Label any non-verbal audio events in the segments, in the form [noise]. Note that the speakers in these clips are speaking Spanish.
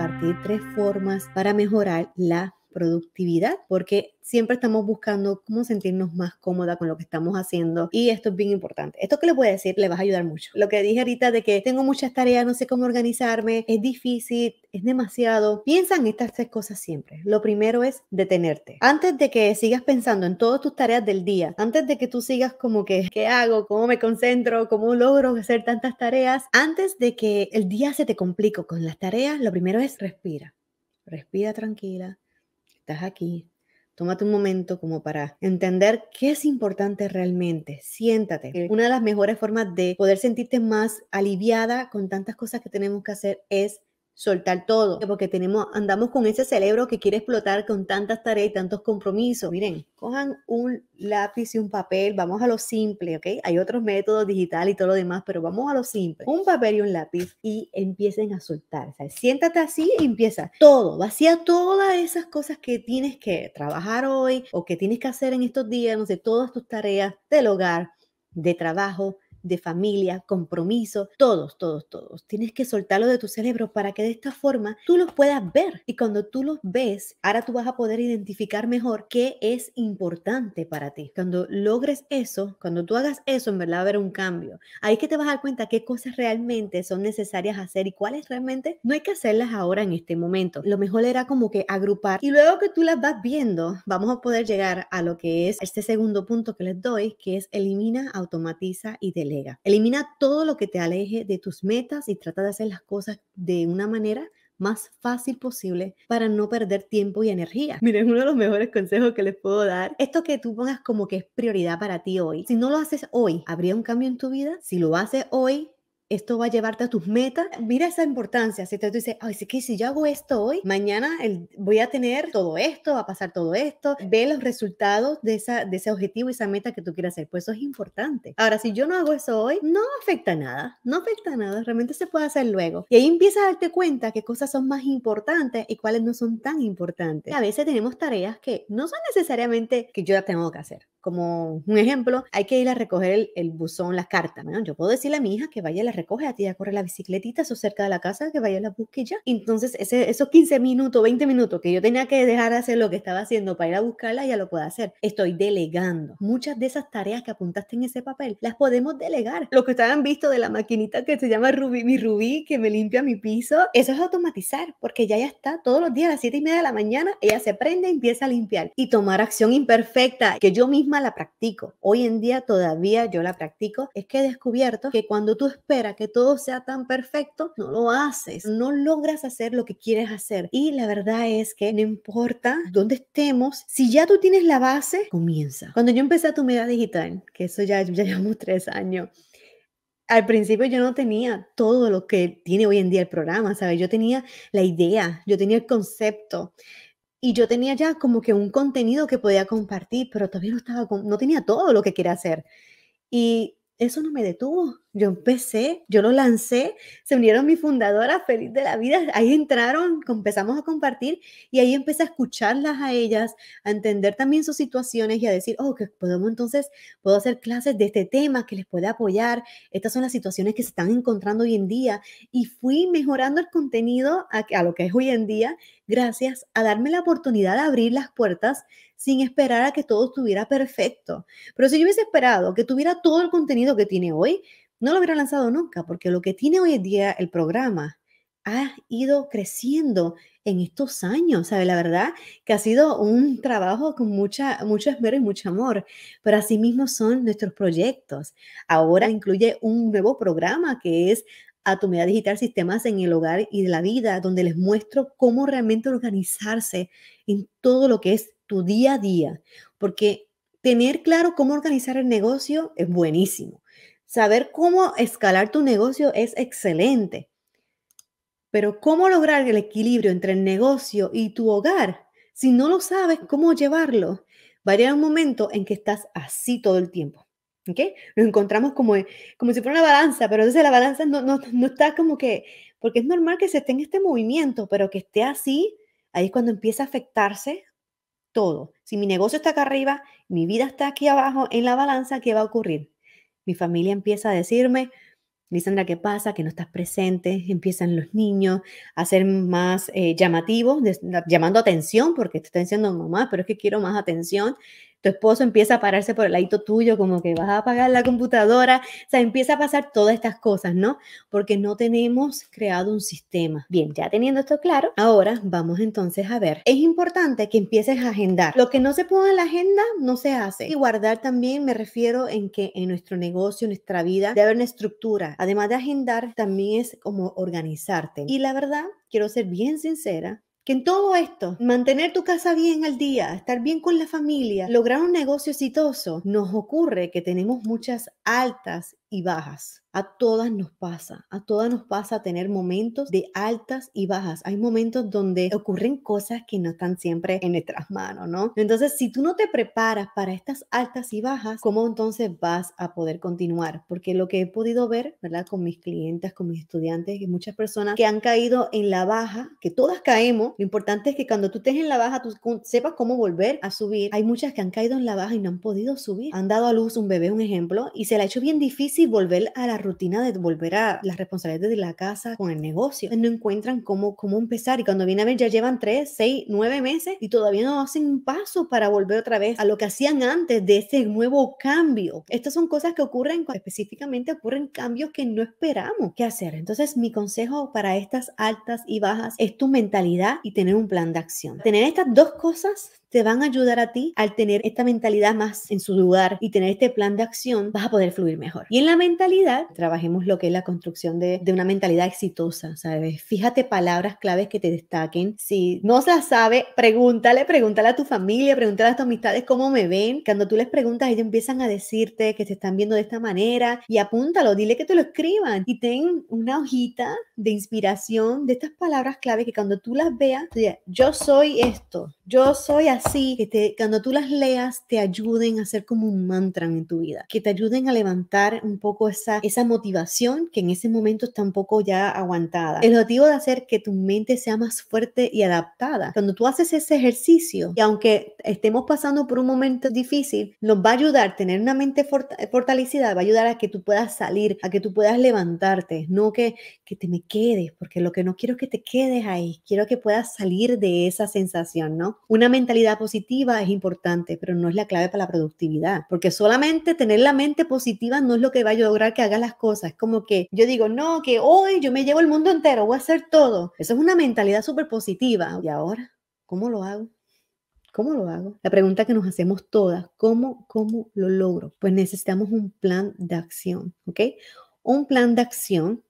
compartir tres formas para mejorar la productividad, porque siempre estamos buscando cómo sentirnos más cómoda con lo que estamos haciendo y esto es bien importante. Esto que les voy a decir les va a ayudar mucho. Lo que dije ahorita de que tengo muchas tareas, no sé cómo organizarme, es difícil, es demasiado. Piensa en estas tres cosas siempre. Lo primero es detenerte. Antes de que sigas pensando en todas tus tareas del día, antes de que tú sigas como que, ¿qué hago? ¿Cómo me concentro? ¿Cómo logro hacer tantas tareas? Antes de que el día se te complique con las tareas, lo primero es respira. Respira tranquila, estás aquí, tómate un momento como para entender qué es importante realmente. Siéntate. Una de las mejores formas de poder sentirte más aliviada con tantas cosas que tenemos que hacer es soltar todo, porque tenemos, andamos con ese cerebro que quiere explotar con tantas tareas y tantos compromisos. Miren, cojan un lápiz y un papel, vamos a lo simple, ¿ok? Hay otros métodos digital y todo lo demás, pero vamos a lo simple. Un papel y un lápiz y empiecen a soltar. O siéntate así y empieza todo, vacía todas esas cosas que tienes que trabajar hoy o que tienes que hacer en estos días, no sé, todas tus tareas del hogar, de trabajo, de familia, compromiso, todos, todos, todos. Tienes que soltarlo de tu cerebro para que de esta forma tú los puedas ver. Y cuando tú los ves, ahora tú vas a poder identificar mejor qué es importante para ti. Cuando logres eso, cuando tú hagas eso, en verdad va a haber un cambio. Ahí es que te vas a dar cuenta qué cosas realmente son necesarias hacer y cuáles realmente no hay que hacerlas ahora en este momento. Lo mejor era como que agrupar y luego que tú las vas viendo, vamos a poder llegar a lo que es este segundo punto que les doy, que es elimina, automatiza y delega. Elimina todo lo que te aleje de tus metas y trata de hacer las cosas de una manera más fácil posible para no perder tiempo y energía. [laughs] Miren, uno de los mejores consejos que les puedo dar, esto que tú pongas como que es prioridad para ti hoy. Si no lo haces hoy, ¿habría un cambio en tu vida? Si lo haces hoy, esto va a llevarte a tus metas. Mira esa importancia. Si te, tú dices, ay, que si yo hago esto hoy, mañana voy a tener todo esto, va a pasar todo esto. Ve los resultados de, esa, ese objetivo y esa meta que tú quieras hacer. Pues eso es importante. Ahora, si yo no hago eso hoy, no afecta nada. No afecta nada. Realmente se puede hacer luego. Y ahí empiezas a darte cuenta qué cosas son más importantes y cuáles no son tan importantes. A veces tenemos tareas que no son necesariamente que yo las tengo que hacer. Como un ejemplo, hay que ir a recoger el, buzón, las cartas. No, yo puedo decirle a mi hija que vaya a la a ti ya corre la bicicletita, eso cerca de la casa, que vaya a la busque ya. Entonces, ese, esos 15 minutos, 20 minutos que yo tenía que dejar de hacer lo que estaba haciendo para ir a buscarla, ya lo puedo hacer. Estoy delegando. Muchas de esas tareas que apuntaste en ese papel, las podemos delegar. Lo que estaban visto de la maquinita que se llama Rubí, mi Rubí, que me limpia mi piso, eso es automatizar, porque ya ya está todos los días a las 7 y media de la mañana, ella se prende, empieza a limpiar y tomar acción imperfecta, que yo misma la practico. Hoy en día todavía yo la practico. Es que he descubierto que cuando tú esperas, que todo sea tan perfecto, no lo haces, no logras hacer lo que quieres hacer. Y la verdad es que no importa dónde estemos, si ya tú tienes la base, comienza. Cuando yo empecé a tu media digital, que eso ya, llevamos tres años, al principio yo no tenía todo lo que tiene hoy en día el programa, ¿sabes? Yo tenía la idea, yo tenía el concepto y yo tenía ya como que un contenido que podía compartir, pero todavía no estaba no tenía todo lo que quería hacer. Y eso no me detuvo. Yo empecé, yo lo lancé, se unieron mi fundadora feliz de la vida, ahí entraron, empezamos a compartir y ahí empecé a escucharlas a ellas, a entender también sus situaciones y a decir, oh, que podemos entonces, puedo hacer clases de este tema que les puede apoyar, estas son las situaciones que se están encontrando hoy en día y fui mejorando el contenido a, a lo que es hoy en día gracias a darme la oportunidad de abrir las puertas sin esperar a que todo estuviera perfecto. Pero si yo hubiese esperado que tuviera todo el contenido que tiene hoy, no lo hubiera lanzado nunca, porque lo que tiene hoy en día el programa ha ido creciendo en estos años, ¿sabes? La verdad que ha sido un trabajo con mucha, mucho esmero y mucho amor, pero mismo son nuestros proyectos. Ahora incluye un nuevo programa que es Atomidad Digital Sistemas en el Hogar y de la Vida, donde les muestro cómo realmente organizarse en todo lo que es tu día a día, porque tener claro cómo organizar el negocio es buenísimo Saber cómo escalar tu negocio es excelente, pero ¿cómo lograr el equilibrio entre el negocio y tu hogar? Si no lo sabes, ¿cómo llevarlo? Va a llegar un momento en que estás así todo el tiempo. ¿okay? Nos encontramos como, como si fuera una balanza, pero entonces la balanza no, no, no está como que, porque es normal que se esté en este movimiento, pero que esté así, ahí es cuando empieza a afectarse todo. Si mi negocio está acá arriba, mi vida está aquí abajo en la balanza, ¿qué va a ocurrir? Mi familia empieza a decirme, Lisandra, ¿qué pasa? Que no estás presente. Empiezan los niños a ser más eh, llamativos, llamando atención, porque te están diciendo, mamá, pero es que quiero más atención tu esposo empieza a pararse por el ladito tuyo, como que vas a apagar la computadora, o sea, empieza a pasar todas estas cosas, ¿no? Porque no tenemos creado un sistema. Bien, ya teniendo esto claro, ahora vamos entonces a ver. Es importante que empieces a agendar. Lo que no se ponga en la agenda no se hace. Y guardar también me refiero en que en nuestro negocio, en nuestra vida, debe haber una estructura. Además de agendar, también es como organizarte. Y la verdad, quiero ser bien sincera, en todo esto, mantener tu casa bien al día, estar bien con la familia, lograr un negocio exitoso, nos ocurre que tenemos muchas altas y bajas. A todas nos pasa, a todas nos pasa tener momentos de altas y bajas. Hay momentos donde ocurren cosas que no están siempre en nuestras manos, ¿no? Entonces, si tú no te preparas para estas altas y bajas, ¿cómo entonces vas a poder continuar? Porque lo que he podido ver, ¿verdad? Con mis clientes, con mis estudiantes, y muchas personas que han caído en la baja, que todas caemos, lo importante es que cuando tú estés en la baja, tú sepas cómo volver a subir. Hay muchas que han caído en la baja y no han podido subir. Han dado a luz un bebé, un ejemplo, y se la ha hecho bien difícil y volver a la rutina de volver a las responsabilidades de la casa con el negocio. No encuentran cómo, cómo empezar y cuando vienen a ver ya llevan tres, seis, nueve meses y todavía no hacen un paso para volver otra vez a lo que hacían antes de ese nuevo cambio. Estas son cosas que ocurren, específicamente ocurren cambios que no esperamos que hacer. Entonces mi consejo para estas altas y bajas es tu mentalidad y tener un plan de acción. Tener estas dos cosas te van a ayudar a ti al tener esta mentalidad más en su lugar y tener este plan de acción, vas a poder fluir mejor. Y en la mentalidad, trabajemos lo que es la construcción de, de una mentalidad exitosa, ¿sabes? Fíjate palabras claves que te destaquen. Si no se las sabe, pregúntale, pregúntale a tu familia, pregúntale a tus amistades cómo me ven. Cuando tú les preguntas, ellos empiezan a decirte que te están viendo de esta manera y apúntalo, dile que te lo escriban y ten una hojita de inspiración de estas palabras clave que cuando tú las veas, yo soy esto, yo soy así, que cuando tú las leas te ayuden a ser como un mantra en tu vida, que te ayuden a levantar un poco esa, esa motivación que en ese momento está un poco ya aguantada. El objetivo de hacer que tu mente sea más fuerte y adaptada. Cuando tú haces ese ejercicio, y aunque estemos pasando por un momento difícil, nos va a ayudar, tener una mente fortalecida, va a ayudar a que tú puedas salir, a que tú puedas levantarte, no que, que te me quedes, porque lo que no quiero es que te quedes ahí, quiero que puedas salir de esa sensación, ¿no? Una mentalidad positiva es importante, pero no es la clave para la productividad, porque solamente tener la mente positiva no es lo que va a lograr que haga las cosas. Es como que yo digo, no, que hoy yo me llevo el mundo entero, voy a hacer todo. Eso es una mentalidad súper positiva. ¿Y ahora? ¿Cómo lo hago? ¿Cómo lo hago? La pregunta que nos hacemos todas, ¿cómo, cómo lo logro? Pues necesitamos un plan de acción, ¿ok? Un plan de acción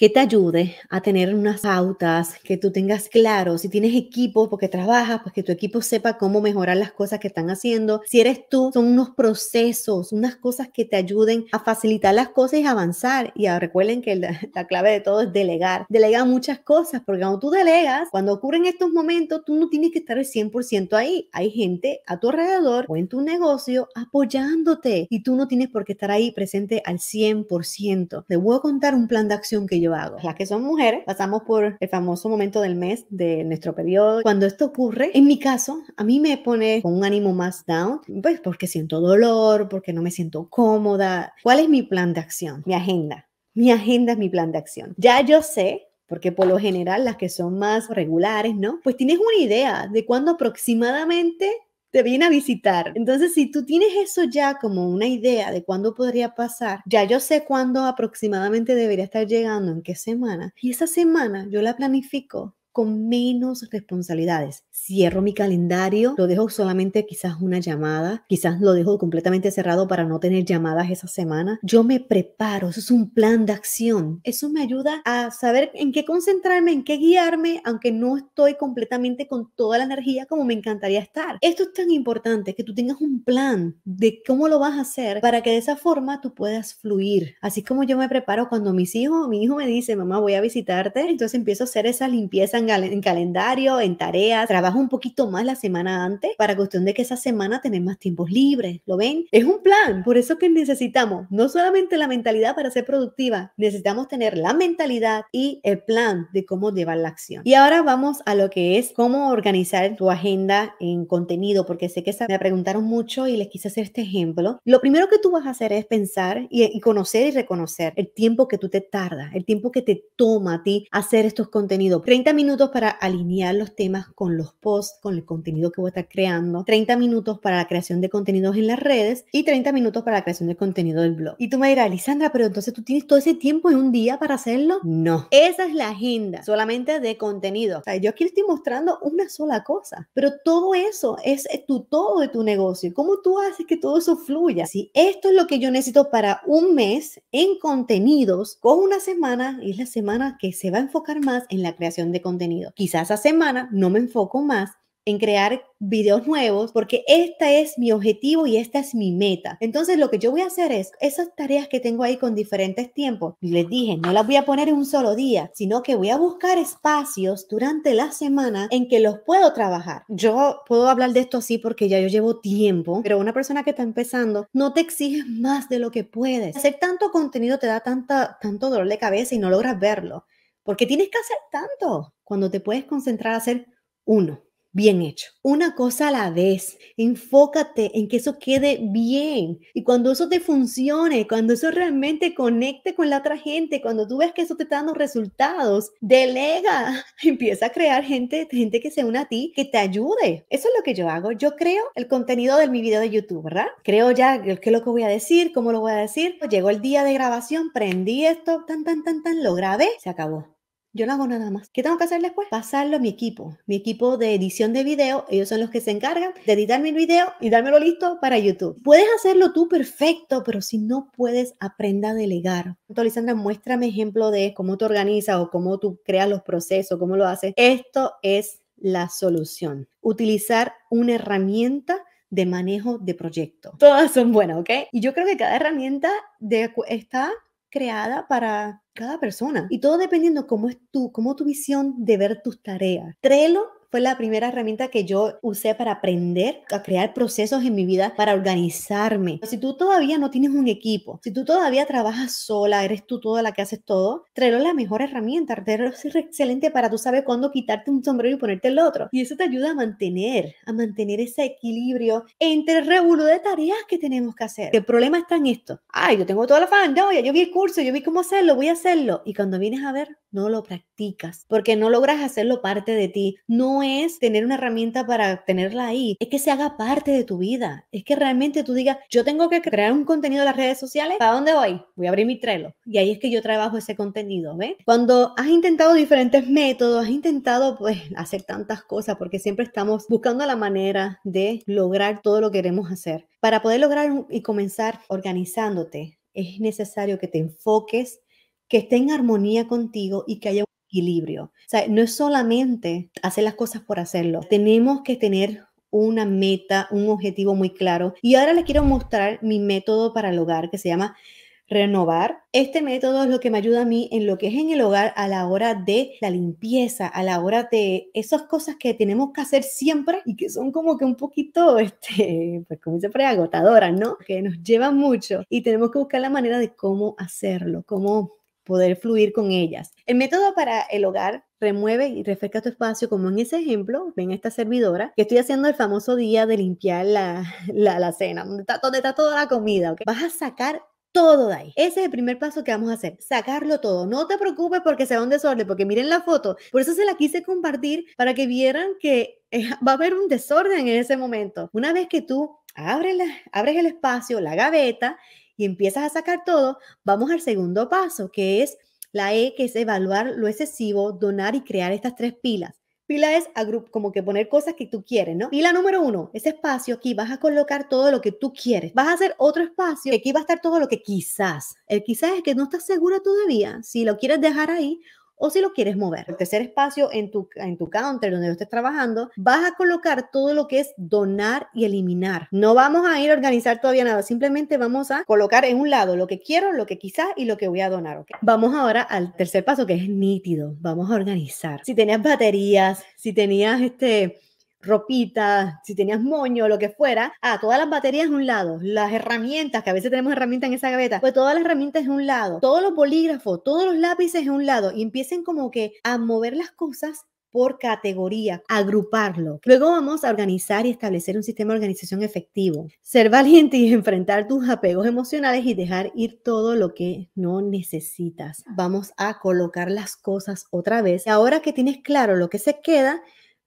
que te ayude a tener unas pautas, que tú tengas claro, si tienes equipo porque trabajas, pues que tu equipo sepa cómo mejorar las cosas que están haciendo. Si eres tú, son unos procesos, unas cosas que te ayuden a facilitar las cosas y avanzar. Y recuerden que [laughs] la, clave de todo es delegar. Delega muchas cosas, porque cuando tú delegas, cuando ocurren estos momentos, tú no tienes que estar el 100% ahí. Hay gente a tu alrededor o en tu negocio apoyándote y tú no tienes por qué estar ahí presente al 100%. Te voy a contar un plan de acción que yo las que son mujeres pasamos por el famoso momento del mes de nuestro periodo. Cuando esto ocurre, en mi caso, a mí me pone con un ánimo más down, pues porque siento dolor, porque no me siento cómoda. ¿Cuál es mi plan de acción? Mi agenda. Mi agenda es mi plan de acción. Ya yo sé porque por lo general las que son más regulares, ¿no? Pues tienes una idea de cuándo aproximadamente te viene a visitar. Entonces, si tú tienes eso ya como una idea de cuándo podría pasar, ya yo sé cuándo aproximadamente debería estar llegando, en qué semana, y esa semana yo la planifico con menos responsabilidades. Cierro mi calendario, lo dejo solamente quizás una llamada, quizás lo dejo completamente cerrado para no tener llamadas esa semana. Yo me preparo, eso es un plan de acción. Eso me ayuda a saber en qué concentrarme, en qué guiarme, aunque no estoy completamente con toda la energía como me encantaría estar. Esto es tan importante que tú tengas un plan de cómo lo vas a hacer para que de esa forma tú puedas fluir. Así como yo me preparo cuando mis hijos, mi hijo me dice, mamá, voy a visitarte, entonces empiezo a hacer esa limpieza en, calendario, en tareas, trabajo un poquito más la semana antes para cuestión de que esa semana tenés más tiempos libres, ¿lo ven? Es un plan, por eso que necesitamos no solamente la mentalidad para ser productiva, necesitamos tener la mentalidad y el plan de cómo llevar la acción. Y ahora vamos a lo que es cómo organizar tu agenda en contenido, porque sé que me preguntaron mucho y les quise hacer este ejemplo. Lo primero que tú vas a hacer es pensar y, y conocer y reconocer el tiempo que tú te tardas, el tiempo que te toma a ti hacer estos contenidos. 30 minutos minutos para alinear los temas con los posts, con el contenido que voy a estar creando, 30 minutos para la creación de contenidos en las redes y 30 minutos para la creación de contenido del blog. Y tú me dirás, Lisandra, pero entonces tú tienes todo ese tiempo en un día para hacerlo. No, esa es la agenda solamente de contenido. O sea, yo aquí estoy mostrando una sola cosa, pero todo eso es tu todo de tu negocio. ¿Cómo tú haces que todo eso fluya? Si esto es lo que yo necesito para un mes en contenidos, con una semana, y es la semana que se va a enfocar más en la creación de contenido Quizás esa semana no me enfoco más en crear videos nuevos porque este es mi objetivo y esta es mi meta. Entonces lo que yo voy a hacer es esas tareas que tengo ahí con diferentes tiempos. Les dije, no las voy a poner en un solo día, sino que voy a buscar espacios durante la semana en que los puedo trabajar. Yo puedo hablar de esto así porque ya yo llevo tiempo, pero una persona que está empezando no te exige más de lo que puedes. Hacer tanto contenido te da tanta, tanto dolor de cabeza y no logras verlo. Porque tienes que hacer tanto cuando te puedes concentrar a hacer uno bien hecho. Una cosa a la vez, enfócate en que eso quede bien y cuando eso te funcione, cuando eso realmente conecte con la otra gente, cuando tú ves que eso te está dando resultados, delega, [laughs] empieza a crear gente, gente que se una a ti, que te ayude. Eso es lo que yo hago. Yo creo el contenido de mi video de YouTube, ¿verdad? Creo ya qué es lo que voy a decir, cómo lo voy a decir. Llegó el día de grabación, prendí esto, tan, tan, tan, tan, lo grabé, se acabó. Yo no hago nada más. ¿Qué tengo que hacer después? Pasarlo a mi equipo. Mi equipo de edición de video, ellos son los que se encargan de editar mi video y dármelo listo para YouTube. Puedes hacerlo tú perfecto, pero si no puedes, aprenda a delegar. Entonces, Lisandra, muéstrame ejemplo de cómo te organizas o cómo tú creas los procesos, cómo lo haces. Esto es la solución. Utilizar una herramienta de manejo de proyecto. Todas son buenas, ¿ok? Y yo creo que cada herramienta de, está creada para cada persona. Y todo dependiendo cómo es tu cómo tu visión de ver tus tareas. Trello fue la primera herramienta que yo usé para aprender a crear procesos en mi vida, para organizarme. Si tú todavía no tienes un equipo, si tú todavía trabajas sola, eres tú toda la que haces todo, Trello es la mejor herramienta. Trello es excelente para tú saber cuándo quitarte un sombrero y ponerte el otro. Y eso te ayuda a mantener, a mantener ese equilibrio entre el revuelo de tareas que tenemos que hacer. El problema está en esto. Ay, yo tengo toda la fandoya, yo vi el curso, yo vi cómo hacerlo, voy a hacerlo. Y cuando vienes a ver, no lo practicas porque no logras hacerlo parte de ti. No es tener una herramienta para tenerla ahí, es que se haga parte de tu vida, es que realmente tú digas, yo tengo que crear un contenido de las redes sociales, ¿para dónde voy? Voy a abrir mi Trello y ahí es que yo trabajo ese contenido, ¿ves? Cuando has intentado diferentes métodos, has intentado pues hacer tantas cosas porque siempre estamos buscando la manera de lograr todo lo que queremos hacer. Para poder lograr y comenzar organizándote, es necesario que te enfoques que esté en armonía contigo y que haya equilibrio. O sea, no es solamente hacer las cosas por hacerlo. Tenemos que tener una meta, un objetivo muy claro. Y ahora les quiero mostrar mi método para el hogar que se llama renovar. Este método es lo que me ayuda a mí en lo que es en el hogar a la hora de la limpieza, a la hora de esas cosas que tenemos que hacer siempre y que son como que un poquito, [laughs] este, pues como siempre, agotadoras, ¿no? Que nos llevan mucho y tenemos que buscar la manera de cómo hacerlo, cómo poder fluir con ellas. El método para el hogar remueve y refresca tu espacio, como en ese ejemplo, ven esta servidora, que estoy haciendo el famoso día de limpiar la, [laughs] la, la cena, donde está, donde está, toda la comida, ¿ok? Vas a sacar todo de ahí. Ese es el primer paso que vamos a hacer, sacarlo todo. No te preocupes porque sea un desorden, porque miren la foto. Por eso se la quise compartir para que vieran que [laughs] eh, va a haber un desorden en ese momento. Una vez que tú abres, la, abres el espacio, la gaveta y empiezas a sacar todo, vamos al segundo paso, que es la E, que es evaluar lo excesivo, donar y crear estas tres pilas. Pila es como que poner cosas que tú quieres, ¿no? Pila número uno, ese espacio aquí vas a colocar todo lo que tú quieres. Vas a hacer otro espacio, aquí va a estar todo lo que quizás. El quizás es que no estás segura todavía si lo quieres dejar ahí o si lo quieres mover. El tercer espacio en tu, en tu counter donde lo estés trabajando, vas a colocar todo lo que es donar y eliminar. No vamos a ir a organizar todavía nada, simplemente vamos a colocar en un lado lo que quiero, lo que quizás y lo que voy a donar. ¿okay? Vamos ahora al tercer paso que es nítido. Vamos a organizar. Si tenías baterías, si tenías este ropita, si tenías moño, lo que fuera, ah, todas las baterías a un lado, las herramientas, que a veces tenemos herramientas en esa gaveta, pues todas las herramientas a un lado, todos los bolígrafos, todos los lápices a un lado, y empiecen como que a mover las cosas por categoría, agruparlo. Luego vamos a organizar y establecer un sistema de organización efectivo. Ser valiente y [laughs] enfrentar tus apegos emocionales y dejar ir todo lo que no necesitas. Vamos a colocar las cosas otra vez. ahora que tienes claro lo que se queda,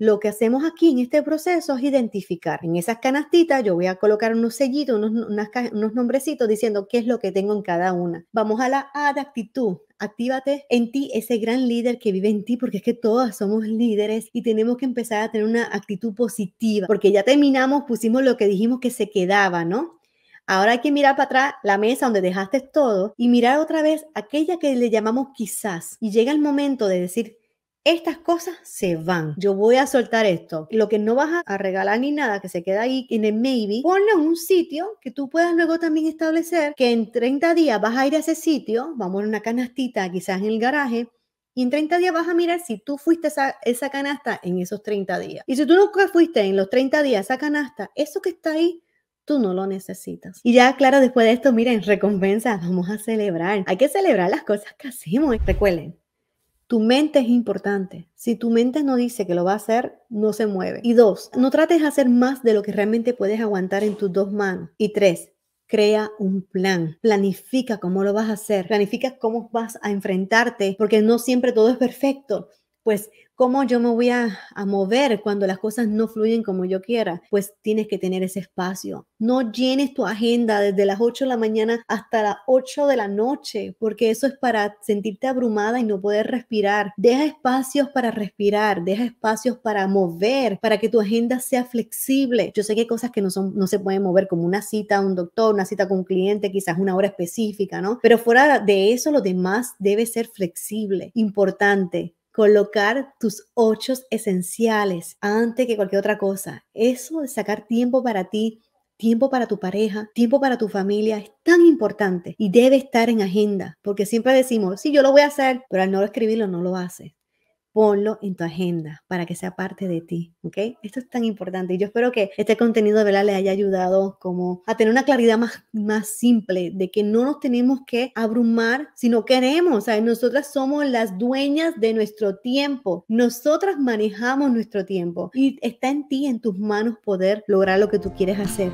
lo que hacemos aquí en este proceso es identificar. En esas canastitas yo voy a colocar unos sellitos, unos, nombrecitos diciendo qué es lo que tengo en cada una. Vamos a la A de actitud. Actívate en ti ese gran líder que vive en ti, porque es que todas somos líderes y tenemos que empezar a tener una actitud positiva, porque ya terminamos, pusimos lo que dijimos que se quedaba, ¿no? Ahora hay que mirar para atrás la mesa donde dejaste todo y mirar otra vez aquella que le llamamos quizás. Y llega el momento de decir estas cosas se van. Yo voy a soltar esto. Lo que no vas a regalar ni nada, que se queda ahí en el maybe, ponlo en un sitio que tú puedas luego también establecer que en 30 días vas a ir a ese sitio, vamos a una canastita quizás en el garaje, y en 30 días vas a mirar si tú fuiste a esa canasta en esos 30 días. Y si tú nunca fuiste en los 30 días a esa canasta, eso que está ahí tú no lo necesitas. Y ya, claro, después de esto, miren, recompensas, vamos a celebrar. Hay que celebrar las cosas que hacemos. Recuerden, tu mente es importante. Si tu mente no dice que lo va a hacer, no se mueve. Y dos, no trates de hacer más de lo que realmente puedes aguantar en tus dos manos. Y tres, crea un plan, planifica cómo lo vas a hacer, planifica cómo vas a enfrentarte, porque no siempre todo es perfecto. Pues ¿Cómo yo me voy a, mover cuando las cosas no fluyen como yo quiera? Pues tienes que tener ese espacio. No llenes tu agenda desde las 8 de la mañana hasta las 8 de la noche, porque eso es para sentirte abrumada y no poder respirar. Deja espacios para respirar, deja espacios para mover, para que tu agenda sea flexible. Yo sé que hay cosas que no, son, no se pueden mover, como una cita a un doctor, una cita con un cliente, quizás una hora específica, ¿no? Pero fuera de eso, lo demás debe ser flexible. Importante, colocar tus ocho esenciales antes que cualquier otra cosa. Eso de sacar tiempo para ti, tiempo para tu pareja, tiempo para tu familia es tan importante y debe estar en agenda, porque siempre decimos, sí, yo lo voy a hacer, pero al no escribirlo no lo haces ponlo en tu agenda para que sea parte de ti, ¿ok? Esto es tan importante y yo espero que este contenido de verdad les haya ayudado como a tener una claridad más, más simple de que no nos tenemos que abrumar si no queremos, ¿sabes? Nosotras somos las dueñas de nuestro tiempo, nosotras manejamos nuestro tiempo y está en ti, en tus manos poder lograr lo que tú quieres hacer.